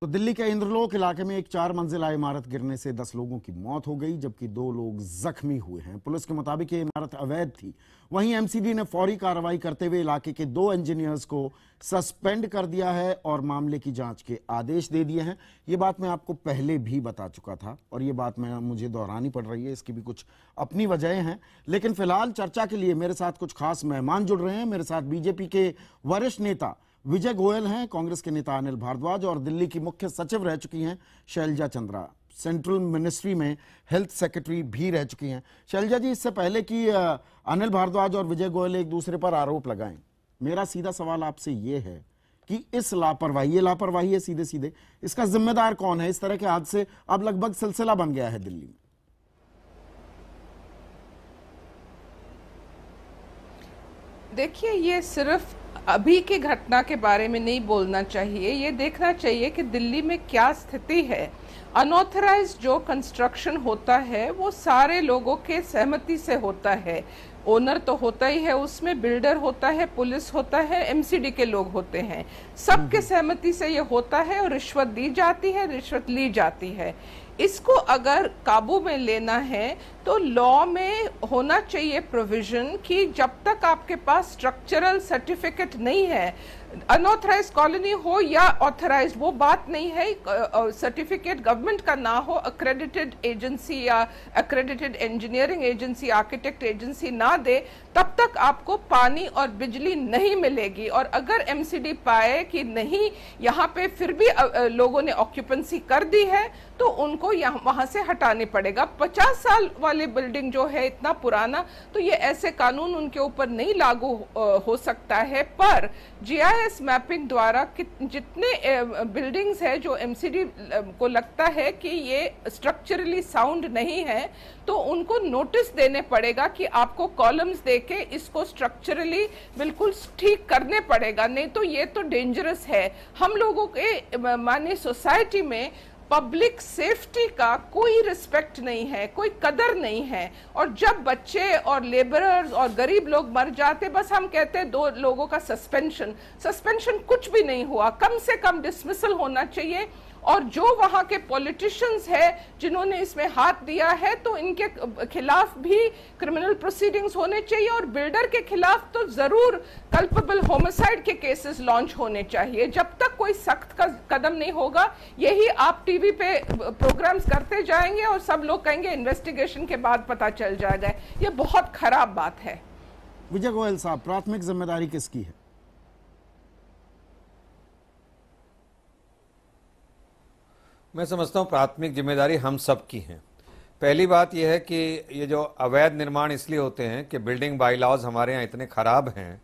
तो दिल्ली के इंद्रलोक इलाके में एक चार मंजिला इमारत गिरने से दस लोगों की मौत हो गई जबकि दो लोग जख्मी हुए हैं पुलिस के मुताबिक ये इमारत अवैध थी वहीं एमसीडी ने फौरी कार्रवाई करते हुए इलाके के दो इंजीनियर्स को सस्पेंड कर दिया है और मामले की जांच के आदेश दे दिए हैं ये बात मैं आपको पहले भी बता चुका था और ये बात मैं मुझे दोहरानी पड़ रही है इसकी भी कुछ अपनी वजह हैं लेकिन फिलहाल चर्चा के लिए मेरे साथ कुछ खास मेहमान जुड़ रहे हैं मेरे साथ बीजेपी के वरिष्ठ नेता विजय गोयल हैं कांग्रेस के नेता अनिल भारद्वाज और दिल्ली की मुख्य सचिव रह चुकी हैं शैलजा चंद्रा सेंट्रल मिनिस्ट्री में हेल्थ सेक्रेटरी भी रह चुकी हैं शैलजा जी इससे पहले कि अनिल भारद्वाज और विजय गोयल एक दूसरे पर आरोप लगाएं मेरा सीधा सवाल आपसे ये है कि इस लापरवाही ये लापरवाही है सीधे सीधे इसका जिम्मेदार कौन है इस तरह के हादसे अब लगभग सिलसिला बन गया है दिल्ली में देखिए ये सिर्फ अभी की घटना के बारे में नहीं बोलना चाहिए ये देखना चाहिए कि दिल्ली में क्या स्थिति है अनऑथराइज जो कंस्ट्रक्शन होता है वो सारे लोगों के सहमति से होता है ओनर तो होता ही है उसमें बिल्डर होता है पुलिस होता है एमसीडी के लोग होते हैं सबके सहमति से ये होता है और रिश्वत दी जाती है रिश्वत ली जाती है इसको अगर काबू में लेना है तो लॉ में होना चाहिए प्रोविजन कि जब तक आपके पास स्ट्रक्चरल सर्टिफिकेट नहीं है अनऑथराइज कॉलोनी हो या ऑथराइज वो बात नहीं है सर्टिफिकेट गवर्नमेंट का ना हो अक्रेडिटेड एजेंसी या accredited engineering agency architect agency ना दे तब तक आपको पानी और बिजली नहीं मिलेगी और अगर एमसीडी पाए कि नहीं यहाँ पे फिर भी लोगों ने ऑक्यूपेंसी कर दी है तो उनको यहाँ वहाँ से हटाने पड़ेगा पचास साल वाले बिल्डिंग जो है इतना पुराना तो ये ऐसे कानून उनके ऊपर नहीं लागू हो सकता है पर जी इस मैपिंग द्वारा जितने बिल्डिंग्स है जो एमसीडी को लगता है कि ये स्ट्रक्चरली साउंड नहीं है तो उनको नोटिस देने पड़ेगा कि आपको कॉलम्स देके इसको स्ट्रक्चरली बिल्कुल ठीक करने पड़ेगा नहीं तो ये तो डेंजरस है हम लोगों के माने सोसाइटी में पब्लिक सेफ्टी का कोई रिस्पेक्ट नहीं है कोई कदर नहीं है और जब बच्चे और लेबरर्स और गरीब लोग मर जाते बस हम कहते हैं दो लोगों का सस्पेंशन सस्पेंशन कुछ भी नहीं हुआ कम से कम डिसमिसल होना चाहिए और जो वहाँ के पॉलिटिशियंस है जिन्होंने इसमें हाथ दिया है तो इनके खिलाफ भी क्रिमिनल प्रोसीडिंग्स होने चाहिए और बिल्डर के खिलाफ तो ज़रूर कल्पेबल होमसाइड के केसेस लॉन्च होने चाहिए जब तक कोई सख्त का कदम नहीं होगा यही आप टीवी पे प्रोग्राम्स करते जाएंगे और सब लोग कहेंगे इन्वेस्टिगेशन के बाद पता चल जाएगा ये बहुत खराब बात है विजय गोयल साहब प्राथमिक जिम्मेदारी किसकी है मैं समझता हूँ प्राथमिक जिम्मेदारी हम सब की है पहली बात यह है कि ये जो अवैध निर्माण इसलिए होते हैं कि बिल्डिंग बाई लॉज हमारे यहाँ इतने ख़राब हैं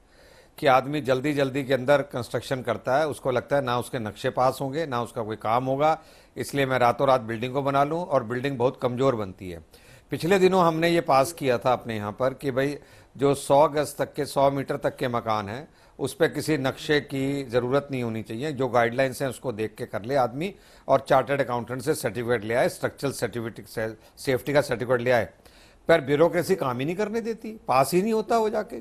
कि आदमी जल्दी जल्दी के अंदर कंस्ट्रक्शन करता है उसको लगता है ना उसके नक्शे पास होंगे ना उसका कोई काम होगा इसलिए मैं रातों रात बिल्डिंग को बना लूँ और बिल्डिंग बहुत कमज़ोर बनती है पिछले दिनों हमने ये पास किया था अपने यहाँ पर कि भाई जो 100 गज तक के 100 मीटर तक के मकान हैं उस पर किसी नक्शे की ज़रूरत नहीं होनी चाहिए जो गाइडलाइंस हैं उसको देख के कर ले आदमी और चार्टर्ड अकाउंटेंट से सर्टिफिकेट ले आए स्ट्रक्चरल सर्टिफिकेट से, सेफ्टी का सर्टिफिकेट ले आए पर ब्यूरोक्रेसी काम ही नहीं करने देती पास ही नहीं होता वो जाके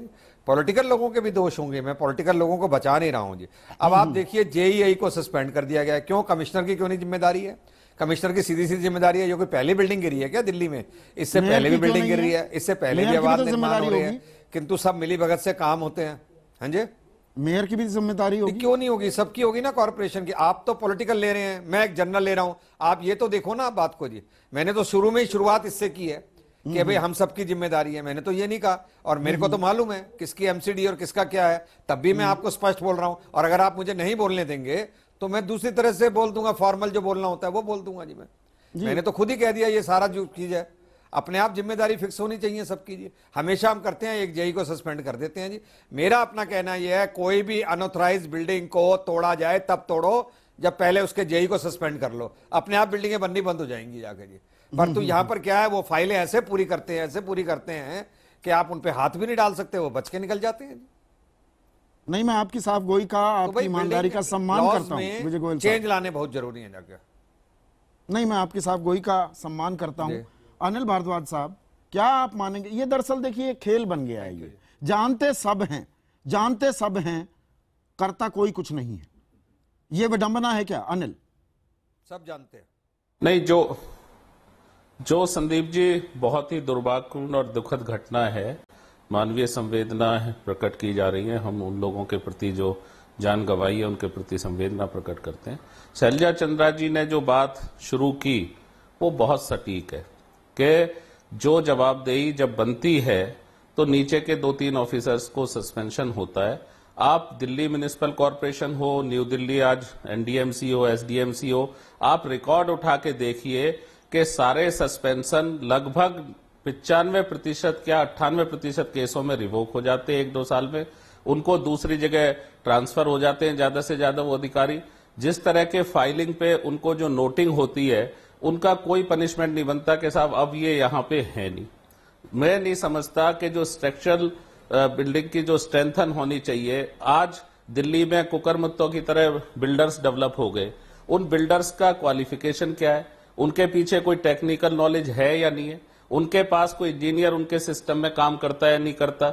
पॉलिटिकल लोगों के भी दोष होंगे मैं पॉलिटिकल लोगों को बचा नहीं रहा हूँ जी अब आप हम्म। देखिए जेईई को सस्पेंड कर दिया गया क्यों कमिश्नर की क्यों नहीं जिम्मेदारी है कमिश्नर की सीधी सीधी जिम्मेदारी है जो कि पहली बिल्डिंग गिरी है क्या दिल्ली में इससे पहले भी बिल्डिंग गिर रही है इससे पहले भी तो आवाज तो निर्माण हो रही है किंतु सब मिली भगत से काम होते हैं हाँ जी मेयर की भी जिम्मेदारी होगी क्यों नहीं होगी सबकी होगी ना कॉरपोरेशन की आप तो पॉलिटिकल ले रहे हैं मैं एक जनरल ले रहा हूं आप ये तो देखो ना बात को जी मैंने तो शुरू में ही शुरुआत इससे की है कि हम्म, भाई हम्म। हम सबकी जिम्मेदारी है मैंने तो ये नहीं कहा और मेरे को हम्म, तो मालूम है किसकी एमसीडी और किसका क्या है तब भी मैं आपको स्पष्ट बोल रहा हूं और अगर आप मुझे नहीं बोलने देंगे तो मैं दूसरी तरह से बोल दूंगा फॉर्मल जो बोलना होता है वो बोल दूंगा जी मैं जी। मैंने तो खुद ही कह दिया ये सारा जो चीज़ है अपने आप जिम्मेदारी फिक्स होनी चाहिए सबकी जी हमेशा हम करते हैं एक जेई को सस्पेंड कर देते हैं जी मेरा अपना कहना यह है कोई भी अनऑथराइज बिल्डिंग को तोड़ा जाए तब तोड़ो जब पहले उसके जेई को सस्पेंड कर लो अपने आप बिल्डिंगें बननी बंद हो जाएंगी जाके जी पर तो हम्म, हम्म, यहाँ हम्म। पर क्या है वो फाइलें ऐसे पूरी करते हैं ऐसे पूरी करते हैं कि आप उन पर हाथ भी नहीं डाल सकते वो बच के निकल जाते हैं जी नहीं मैं आपकी साफ गोई का तो आपकी ईमानदारी का सम्मान करता हूँ विजय गोयल चेंज लाने बहुत जरूरी है नहीं मैं आपकी साफ गोई का सम्मान करता हूँ अनिल भारद्वाज साहब क्या आप मानेंगे ये दरअसल देखिए खेल बन गया है ये जानते सब हैं जानते सब हैं करता कोई कुछ नहीं है ये विडंबना है क्या अनिल सब जानते हैं नहीं जो जो संदीप जी बहुत ही दुर्भाग्यपूर्ण और दुखद घटना है मानवीय संवेदनाएं प्रकट की जा रही हैं हम उन लोगों के प्रति जो जान गवाई है उनके प्रति संवेदना प्रकट करते हैं शैलजा चंद्रा जी ने जो बात शुरू की वो बहुत सटीक है कि जो जवाबदेही जब बनती है तो नीचे के दो तीन ऑफिसर्स को सस्पेंशन होता है आप दिल्ली म्यूनिसिपल कॉरपोरेशन हो न्यू दिल्ली आज एनडीएमसी हो एसडीएमसी हो आप रिकॉर्ड उठा के देखिए कि सारे सस्पेंशन लगभग पिचानवे प्रतिशत क्या अट्ठानवे प्रतिशत केसों में रिवोक हो जाते हैं एक दो साल में उनको दूसरी जगह ट्रांसफर हो जाते हैं ज्यादा से ज्यादा वो अधिकारी जिस तरह के फाइलिंग पे उनको जो नोटिंग होती है उनका कोई पनिशमेंट नहीं बनता कि साहब अब ये यहां पे है नहीं मैं नहीं समझता कि जो स्ट्रक्चरल बिल्डिंग की जो स्ट्रेंथन होनी चाहिए आज दिल्ली में कुकरमुत्तों की तरह बिल्डर्स डेवलप हो गए उन बिल्डर्स का क्वालिफिकेशन क्या है उनके पीछे कोई टेक्निकल नॉलेज है या नहीं है उनके पास कोई इंजीनियर उनके सिस्टम में काम करता है नहीं करता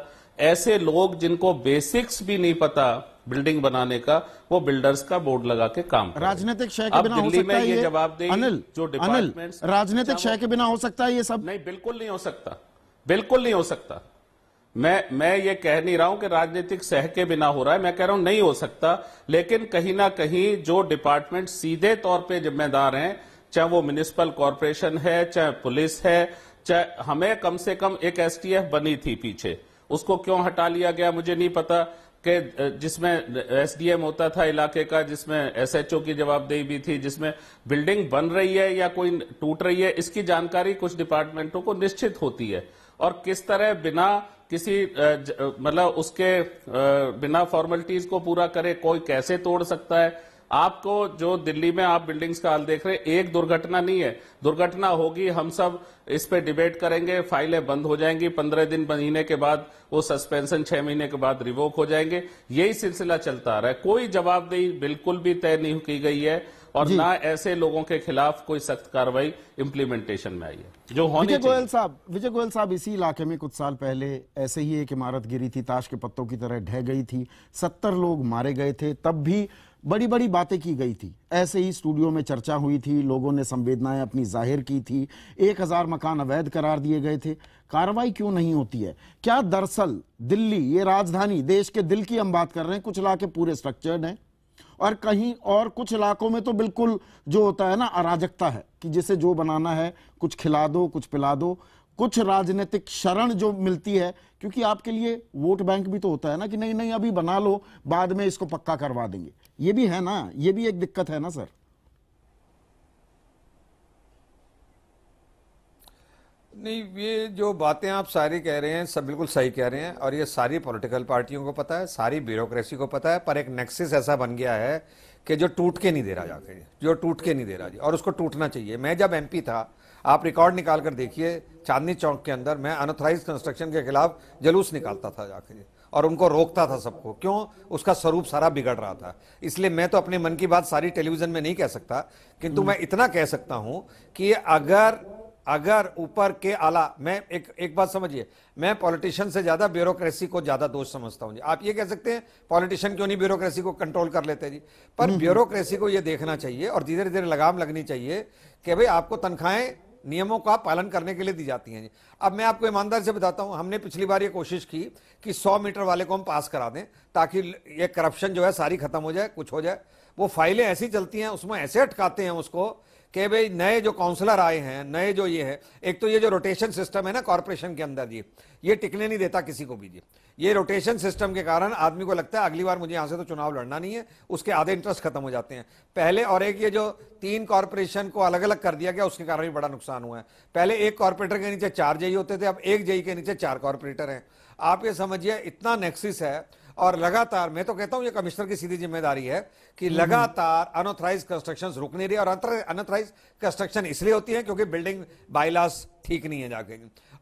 ऐसे लोग जिनको बेसिक्स भी नहीं पता बिल्डिंग बनाने का वो बिल्डर्स का बोर्ड लगा के काम राजनीतिक शय के बिना हो सकता है ये दे अनिल जो अनिल राजनीतिक अच्छा, शय के बिना हो सकता है ये सब नहीं बिल्कुल नहीं हो सकता बिल्कुल नहीं हो सकता मैं मैं ये कह नहीं रहा हूं कि राजनीतिक सह के बिना हो रहा है मैं कह रहा हूं नहीं हो सकता लेकिन कहीं ना कहीं जो डिपार्टमेंट सीधे तौर पे जिम्मेदार हैं चाहे वो म्यूनिसिपल कॉरपोरेशन है चाहे पुलिस है हमें कम से कम एक एसटीएफ बनी थी पीछे उसको क्यों हटा लिया गया मुझे नहीं पता कि जिसमें एसडीएम होता था इलाके का जिसमें एसएचओ की जवाबदेही भी थी जिसमें बिल्डिंग बन रही है या कोई टूट रही है इसकी जानकारी कुछ डिपार्टमेंटों को निश्चित होती है और किस तरह बिना किसी मतलब उसके बिना फॉर्मेलिटीज को पूरा करे कोई कैसे तोड़ सकता है आपको जो दिल्ली में आप बिल्डिंग्स का हाल देख रहे हैं एक दुर्घटना नहीं है दुर्घटना होगी हम सब इस पे डिबेट करेंगे फाइलें बंद हो जाएंगी पंद्रह दिन महीने के बाद वो सस्पेंशन छह महीने के बाद रिवोक हो जाएंगे यही सिलसिला चलता रहा है कोई जवाबदेही बिल्कुल भी तय नहीं की गई है और ना ऐसे लोगों के खिलाफ कोई सख्त कार्रवाई इम्प्लीमेंटेशन में आई है जो होने विजय गोयल साहब विजय गोयल साहब इसी इलाके में कुछ साल पहले ऐसे ही एक इमारत गिरी थी ताश के पत्तों की तरह ढह गई थी सत्तर लोग मारे गए थे तब भी बड़ी बड़ी बातें की गई थी ऐसे ही स्टूडियो में चर्चा हुई थी लोगों ने संवेदनाएं अपनी जाहिर की थी एक हज़ार मकान अवैध करार दिए गए थे कार्रवाई क्यों नहीं होती है क्या दरअसल दिल्ली ये राजधानी देश के दिल की हम बात कर रहे हैं कुछ इलाके पूरे स्ट्रक्चर्ड हैं और कहीं और कुछ इलाकों में तो बिल्कुल जो होता है ना अराजकता है कि जिसे जो बनाना है कुछ खिला दो कुछ पिला दो कुछ राजनीतिक शरण जो मिलती है क्योंकि आपके लिए वोट बैंक भी तो होता है ना कि नहीं नहीं अभी बना लो बाद में इसको पक्का करवा देंगे ये भी है ना ये भी एक दिक्कत है ना सर नहीं ये जो बातें आप सारी कह रहे हैं सब बिल्कुल सही कह रहे हैं और ये सारी पॉलिटिकल पार्टियों को पता है सारी ब्यूरोक्रेसी को पता है पर एक नेक्सिस ऐसा बन गया है कि जो टूट के नहीं दे रहा जाके जो टूट के नहीं दे रहा जी और उसको टूटना चाहिए मैं जब एमपी था आप रिकॉर्ड निकाल कर देखिए चांदनी चौक के अंदर मैं अनथराइज कंस्ट्रक्शन के खिलाफ जलूस निकालता था जाकर और उनको रोकता था सबको क्यों उसका स्वरूप सारा बिगड़ रहा था इसलिए मैं तो अपने मन की बात सारी टेलीविजन में नहीं कह सकता किंतु मैं इतना कह सकता हूं कि अगर अगर ऊपर के आला मैं एक एक बात समझिए मैं पॉलिटिशियन से ज़्यादा ब्यूरोक्रेसी को ज़्यादा दोष समझता हूँ जी आप ये कह सकते हैं पॉलिटिशियन क्यों नहीं ब्यूरोक्रेसी को कंट्रोल कर लेते जी पर ब्यूरोक्रेसी हम्म, हम्म। को यह देखना चाहिए और धीरे धीरे लगाम लगनी चाहिए कि भाई आपको तनख्वाहें नियमों का पालन करने के लिए दी जाती हैं अब मैं आपको ईमानदार से बताता हूं हमने पिछली बार ये कोशिश की कि 100 मीटर वाले को हम पास करा दें ताकि ये करप्शन जो है सारी खत्म हो जाए कुछ हो जाए वो फाइलें ऐसी चलती हैं उसमें ऐसे अटकाते हैं उसको कि भाई नए जो काउंसलर आए हैं नए जो ये है एक तो ये जो रोटेशन सिस्टम है ना कॉरपोरेशन के अंदर ये ये टिकने नहीं देता किसी को भी ये रोटेशन सिस्टम के कारण आदमी को लगता है अगली बार मुझे यहाँ से तो चुनाव लड़ना नहीं है उसके आधे इंटरेस्ट खत्म हो जाते हैं पहले और एक ये जो तीन कॉरपोरेशन को अलग अलग कर दिया गया उसके कारण भी बड़ा नुकसान हुआ है पहले एक कॉरपोरेटर के नीचे चार जई होते थे अब एक जई के नीचे चार कॉरपोरेटर हैं आप ये समझिए इतना नेक्सिस है और लगातार मैं तो कहता हूं ये कमिश्नर की सीधी जिम्मेदारी है कि हम्म, हम्म। लगातार अनऑथराइज कंस्ट्रक्शन रुक नहीं रही और अनऑथराइज कंस्ट्रक्शन इसलिए होती है क्योंकि बिल्डिंग बाईलास ठीक नहीं है जाके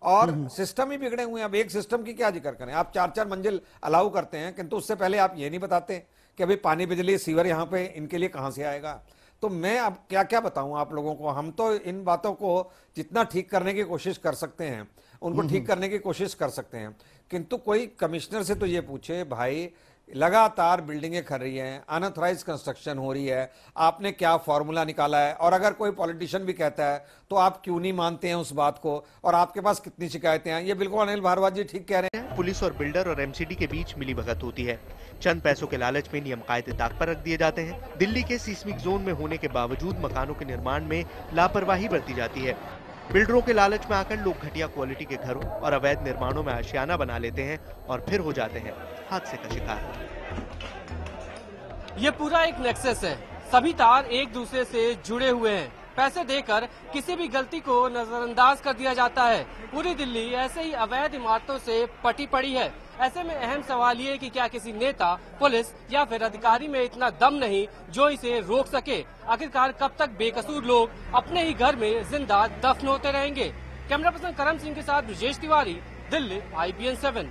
और सिस्टम हम्म, ही बिगड़े हुए हैं अब एक सिस्टम की क्या जिक्र करें आप चार चार मंजिल अलाउ करते हैं किंतु उससे पहले आप ये नहीं बताते कि अभी पानी बिजली सीवर यहाँ पे इनके लिए कहाँ से आएगा तो मैं अब क्या क्या बताऊं आप लोगों को हम तो इन बातों को जितना ठीक करने की कोशिश कर सकते हैं उनको ठीक करने की कोशिश कर सकते हैं किंतु कोई कमिश्नर से तो ये पूछे भाई लगातार बिल्डिंगें खड़ रही हैं अनऑथराइज कंस्ट्रक्शन हो रही है आपने क्या फॉर्मूला निकाला है और अगर कोई पॉलिटिशियन भी कहता है तो आप क्यों नहीं मानते हैं उस बात को और आपके पास कितनी शिकायतें हैं ये बिल्कुल अनिल भारवाज जी ठीक कह रहे हैं पुलिस और बिल्डर और एमसीडी के बीच मिली भगत होती है चंद पैसों के लालच में नियम कायदे ताक पर रख दिए जाते हैं दिल्ली के सीस्मिक जोन में होने के बावजूद मकानों के निर्माण में लापरवाही बरती जाती है बिल्डरों के लालच में आकर लोग घटिया क्वालिटी के घरों और अवैध निर्माणों में आशियाना बना लेते हैं और फिर हो जाते हैं हादसे का शिकार ये पूरा एक नेक्सेस है सभी तार एक दूसरे से जुड़े हुए हैं पैसे देकर किसी भी गलती को नजरअंदाज कर दिया जाता है पूरी दिल्ली ऐसे ही अवैध इमारतों से पटी पड़ी है ऐसे में अहम सवाल ये कि क्या किसी नेता पुलिस या फिर अधिकारी में इतना दम नहीं जो इसे रोक सके आखिरकार कब तक बेकसूर लोग अपने ही घर में जिंदा दफन होते रहेंगे कैमरा पर्सन करम सिंह के साथ ब्रजेश तिवारी दिल्ली आई बी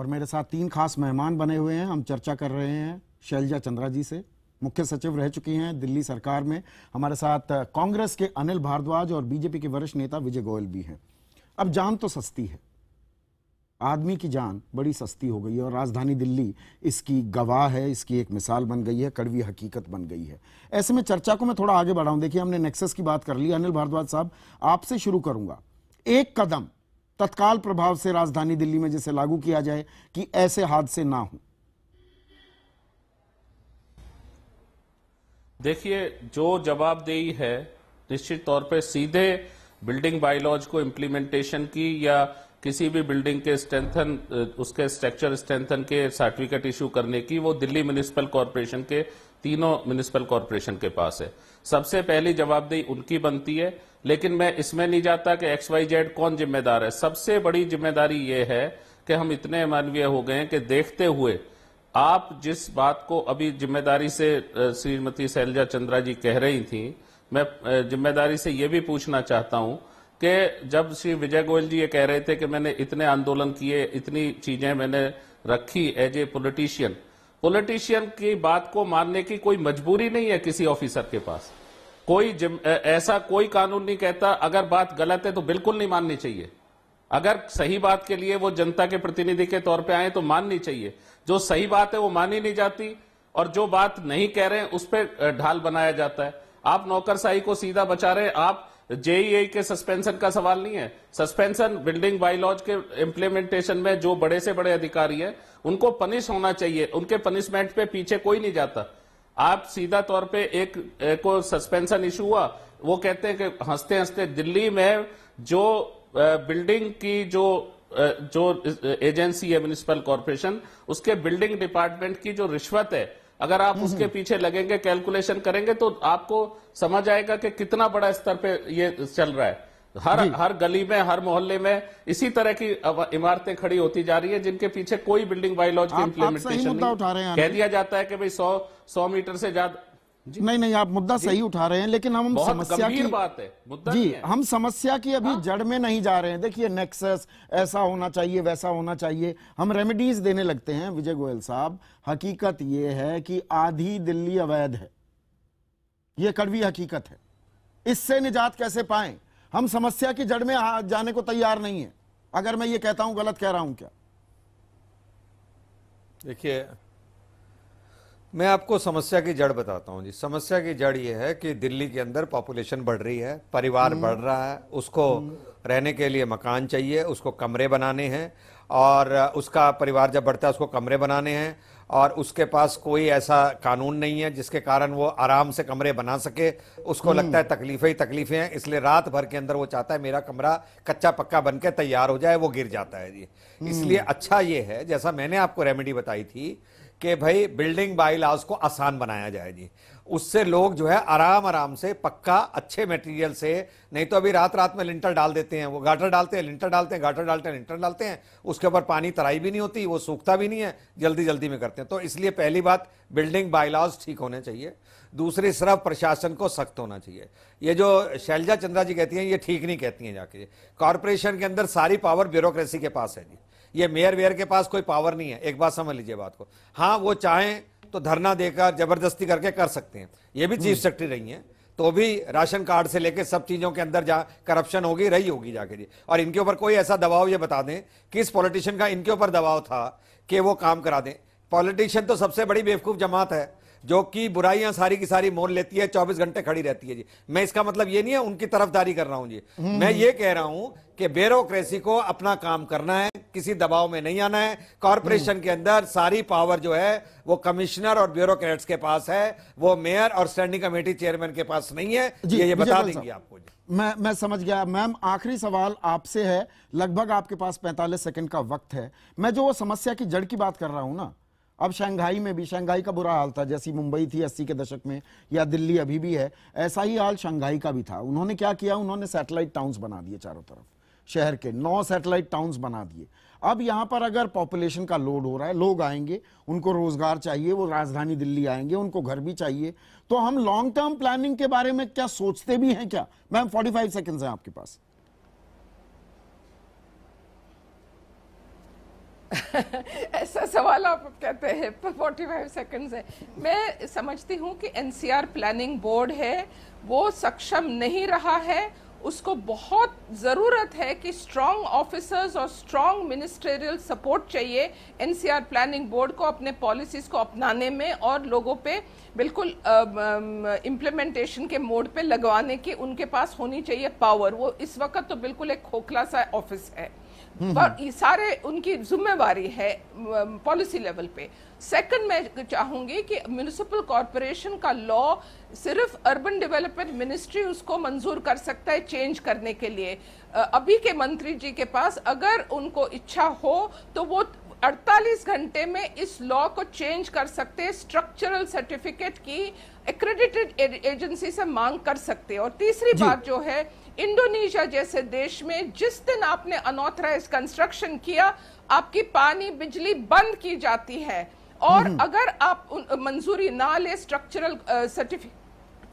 और मेरे साथ तीन खास मेहमान बने हुए हैं हम चर्चा कर रहे हैं शैलजा चंद्रा जी से मुख्य सचिव रह चुकी हैं दिल्ली सरकार में हमारे साथ कांग्रेस के अनिल भारद्वाज और बीजेपी के वरिष्ठ नेता विजय गोयल भी हैं अब जान तो सस्ती है आदमी की जान बड़ी सस्ती हो गई है और राजधानी दिल्ली इसकी गवाह है इसकी एक मिसाल बन गई है कड़वी हकीकत बन गई है ऐसे में चर्चा को मैं थोड़ा आगे बढ़ाऊं देखिए हमने नेक्सस की बात कर ली अनिल भारद्वाज साहब आपसे शुरू करूंगा एक कदम तत्काल प्रभाव से राजधानी दिल्ली में जैसे लागू किया जाए कि ऐसे हादसे ना हो देखिए जो जवाबदेही है निश्चित तौर पर सीधे बिल्डिंग बायोलॉज को इम्प्लीमेंटेशन की या किसी भी बिल्डिंग के स्ट्रेंथन उसके स्ट्रक्चर स्ट्रेंथन के सर्टिफिकेट इश्यू करने की वो दिल्ली म्यूनिसिपल कॉरपोरेशन के तीनों म्यूनिसिपल कॉरपोरेशन के पास है सबसे पहली जवाबदेही उनकी बनती है लेकिन मैं इसमें नहीं जाता कि एक्स वाई जेड कौन जिम्मेदार है सबसे बड़ी जिम्मेदारी ये है कि हम इतने मानवीय हो गए हैं कि देखते हुए आप जिस बात को अभी जिम्मेदारी से श्रीमती शैलजा चंद्रा जी कह रही थी मैं जिम्मेदारी से ये भी पूछना चाहता हूं कि जब श्री विजय गोयल जी ये कह रहे थे कि मैंने इतने आंदोलन किए इतनी चीजें मैंने रखी एज ए पोलिटिशियन पोलिटिशियन की बात को मानने की कोई मजबूरी नहीं है किसी ऑफिसर के पास कोई ऐसा कोई कानून नहीं कहता अगर बात गलत है तो बिल्कुल नहीं माननी चाहिए अगर सही बात के लिए वो जनता के प्रतिनिधि के तौर पे आए तो माननी चाहिए जो सही बात है वो मानी नहीं जाती और जो बात नहीं कह रहे हैं उस पर ढाल बनाया जाता है आप नौकरशाही को सीधा बचा रहे हैं आप जेईए के सस्पेंशन का सवाल नहीं है सस्पेंशन बिल्डिंग बायलॉज के इम्प्लीमेंटेशन में जो बड़े से बड़े अधिकारी हैं उनको पनिश होना चाहिए उनके पनिशमेंट पे पीछे कोई नहीं जाता आप सीधा तौर पे एक, एक को सस्पेंशन इशू हुआ वो कहते हैं कि हंसते हंसते दिल्ली में जो बिल्डिंग की जो जो एजेंसी है म्यूनिसिपल कॉरपोरेशन उसके बिल्डिंग डिपार्टमेंट की जो रिश्वत है अगर आप हम्म, उसके हम्म। पीछे लगेंगे कैलकुलेशन करेंगे तो आपको समझ आएगा कि कितना बड़ा स्तर पे ये चल रहा है हर हर गली में हर मोहल्ले में इसी तरह की इमारतें खड़ी होती जा रही है जिनके पीछे कोई बिल्डिंग बाई इम्प्लीमेंटेशन कह दिया जाता है कि भाई सौ सौ मीटर से ज्यादा नहीं नहीं आप मुद्दा सही उठा रहे हैं लेकिन हम समस्या की बात है मुद्दा जी है। हम समस्या की अभी हाँ। जड़ में नहीं जा रहे हैं देखिए नेक्सस ऐसा होना चाहिए वैसा होना चाहिए हम रेमेडीज देने लगते हैं विजय गोयल साहब हकीकत यह है कि आधी दिल्ली अवैध है यह कड़वी हकीकत है इससे निजात कैसे पाए हम समस्या की जड़ में जाने को तैयार नहीं है अगर मैं ये कहता हूं गलत कह रहा हूं क्या देखिए मैं आपको समस्या की जड़ बताता हूँ जी समस्या की जड़ ये है कि दिल्ली के अंदर पॉपुलेशन बढ़ रही है परिवार हम्म। बढ़ रहा है उसको हम्म। रहने के लिए मकान चाहिए उसको कमरे बनाने हैं और उसका परिवार जब बढ़ता है उसको कमरे बनाने हैं और उसके पास कोई ऐसा कानून नहीं है जिसके कारण वो आराम से कमरे बना सके उसको हम्म। लगता है तकलीफें ही तकलीफें हैं इसलिए रात भर के अंदर वो चाहता है मेरा कमरा कच्चा पक्का बन के तैयार हो जाए वो गिर जाता है जी इसलिए अच्छा ये है जैसा मैंने आपको रेमेडी बताई थी कि भाई बिल्डिंग बाई लॉज को आसान बनाया जाए जी उससे लोग जो है आराम आराम से पक्का अच्छे मटेरियल से नहीं तो अभी रात रात में लिंटर डाल देते हैं वो गाटर डालते हैं लिंटर डालते हैं गाटर डालते हैं लिंटर डालते हैं उसके ऊपर पानी तराई भी नहीं होती वो सूखता भी नहीं है जल्दी जल्दी में करते हैं तो इसलिए पहली बात बिल्डिंग बाईलॉज ठीक होने चाहिए दूसरी सिर्फ प्रशासन को सख्त होना चाहिए ये जो शैलजा चंद्रा जी कहती हैं ये ठीक नहीं कहती हैं जाके कॉरपोरेशन के अंदर सारी पावर ब्यूरोक्रेसी के पास है जी ये मेयर वेयर के पास कोई पावर नहीं है एक बात समझ लीजिए बात को हाँ वो चाहें तो धरना देकर जबरदस्ती करके कर सकते हैं ये भी चीफ सेक्रेटरी हम्म। रही है तो भी राशन कार्ड से लेकर सब चीज़ों के अंदर जा करप्शन होगी रही होगी जाके जी और इनके ऊपर कोई ऐसा दबाव ये बता दें किस पॉलिटिशियन का इनके ऊपर दबाव था कि वो काम करा दें पॉलिटिशियन तो सबसे बड़ी बेवकूफ़ जमात है जो कि बुराइयां सारी की सारी मोल लेती है चौबीस घंटे खड़ी रहती है जी मैं इसका मतलब ये नहीं है उनकी तरफदारी कर रहा हूं जी हम्म। मैं ये कह रहा हूं कि ब्यूरोक्रेसी को अपना काम करना है किसी दबाव में नहीं आना है कॉरपोरेशन हम्म। के अंदर सारी पावर जो है वो कमिश्नर और ब्यूरोक्रेट्स के पास है वो मेयर और स्टैंडिंग कमेटी चेयरमैन के पास नहीं है ये, ये बता देंगे आपको मैं मैं समझ गया मैम आखिरी सवाल आपसे है लगभग आपके पास 45 सेकंड का वक्त है मैं जो वो समस्या की जड़ की बात कर रहा हूं ना अब शंघाई में भी शंघाई का बुरा हाल था जैसी मुंबई थी अस्सी के दशक में या दिल्ली अभी भी है ऐसा ही हाल शंघाई का भी था उन्होंने क्या किया उन्होंने सैटेलाइट टाउन्स बना दिए चारों तरफ शहर के नौ सैटेलाइट टाउन्स बना दिए अब यहाँ पर अगर पॉपुलेशन का लोड हो रहा है लोग आएंगे उनको रोजगार चाहिए वो राजधानी दिल्ली आएंगे उनको घर भी चाहिए तो हम लॉन्ग टर्म प्लानिंग के बारे में क्या सोचते भी हैं क्या मैम फोर्टी फाइव सेकेंड्स हैं आपके पास ऐसा सवाल आप कहते हैं फोर्टी फाइव सेकेंड है मैं समझती हूँ कि एनसीआर प्लानिंग बोर्ड है वो सक्षम नहीं रहा है उसको बहुत ज़रूरत है कि स्ट्रांग ऑफिसर्स और स्ट्रॉन्ग मिनिस्ट्रियल सपोर्ट चाहिए एनसीआर प्लानिंग बोर्ड को अपने पॉलिसीज़ को अपनाने में और लोगों पे बिल्कुल इम्प्लीमेंटेशन के मोड पे लगवाने की उनके पास होनी चाहिए पावर वो इस वक्त तो बिल्कुल एक खोखला सा ऑफिस है हम्म, हम्म। ये सारे उनकी जिम्मेवारी है पॉलिसी लेवल पे सेकंड मैं चाहूंगी कि म्यूनिसिपल कॉरपोरेशन का लॉ सिर्फ अर्बन डेवलपमेंट मिनिस्ट्री उसको मंजूर कर सकता है चेंज करने के लिए अभी के मंत्री जी के पास अगर उनको इच्छा हो तो वो 48 घंटे में इस लॉ को चेंज कर सकते हैं स्ट्रक्चरल सर्टिफिकेट की एक्रेडिटेड एजेंसी से मांग कर सकते हैं और तीसरी बात जो है इंडोनेशिया जैसे देश में जिस दिन आपने अनऑथराइज कंस्ट्रक्शन किया आपकी पानी बिजली बंद की जाती है और हम्म। अगर आप मंजूरी ना ले स्ट्रक्चरल सर्टिफिकेट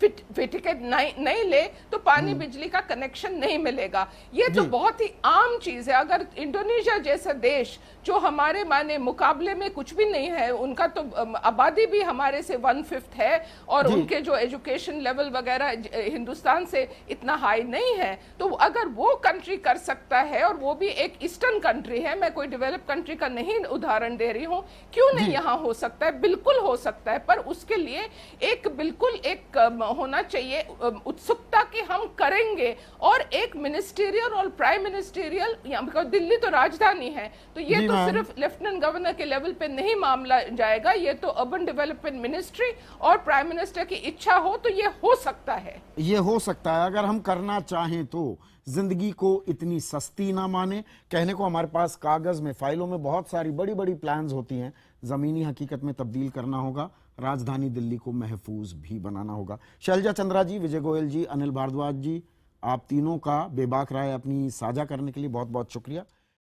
टिकट नहीं नहीं ले तो पानी हम्म। बिजली का कनेक्शन नहीं मिलेगा ये तो बहुत ही आम चीज है अगर इंडोनेशिया जैसा देश जो हमारे माने मुकाबले में कुछ भी नहीं है उनका तो आबादी भी हमारे से वन फिफ्थ है और उनके जो एजुकेशन लेवल वगैरह हिंदुस्तान से इतना हाई नहीं है तो अगर वो कंट्री कर सकता है और वो भी एक ईस्टर्न कंट्री है मैं कोई डेवलप कंट्री का नहीं उदाहरण दे रही हूँ क्यों नहीं यहाँ हो सकता है बिल्कुल हो सकता है पर उसके लिए एक बिल्कुल एक होना चाहिए उत्सुकता कि हम करेंगे और एक मिनिस्टेरियल और प्राइम मिनिस्टेरियल बिकॉज दिल्ली तो राजधानी है तो ये तो हाँ। सिर्फ लेफ्टिनेंट गवर्नर के लेवल पे नहीं मामला जाएगा ये तो अर्बन डेवलपमेंट मिनिस्ट्री और प्राइम मिनिस्टर की इच्छा हो तो ये हो सकता है ये हो सकता है अगर हम करना चाहें तो जिंदगी को इतनी सस्ती ना माने कहने को हमारे पास कागज में फाइलों में बहुत सारी बड़ी बड़ी प्लान्स होती हैं जमीनी हकीकत में तब्दील करना होगा राजधानी दिल्ली को महफूज भी बनाना होगा शैलजा चंद्रा जी विजय गोयल जी अनिल भारद्वाज जी आप तीनों का बेबाक राय अपनी साझा करने के लिए बहुत बहुत शुक्रिया